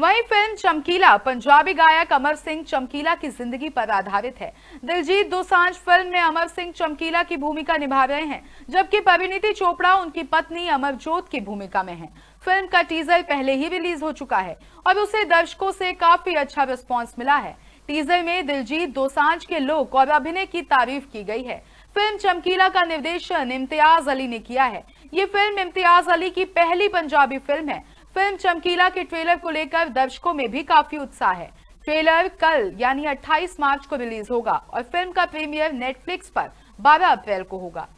वहीं फिल्म चमकीला पंजाबी गायक अमर सिंह चमकीला की जिंदगी पर आधारित है दिलजीत दोसांझ फिल्म में अमर सिंह चमकीला की भूमिका निभा रहे हैं जबकि परिणीति चोपड़ा उनकी पत्नी अमरजोत की भूमिका में है फिल्म का टीजर पहले ही रिलीज हो चुका है और उसे दर्शकों से काफी अच्छा रिस्पॉन्स मिला है टीजर में दिलजीत दोसांझ के लोक और अभिनय की तारीफ की गई है फिल्म चमकीला का निर्देशन इम्तियाज अली ने किया है ये फिल्म इम्तियाज अली की पहली पंजाबी फिल्म है फिल्म चमकीला के ट्रेलर को लेकर दर्शकों में भी काफी उत्साह है ट्रेलर कल यानी 28 मार्च को रिलीज होगा और फिल्म का प्रीमियर नेटफ्लिक्स पर 12 अप्रैल को होगा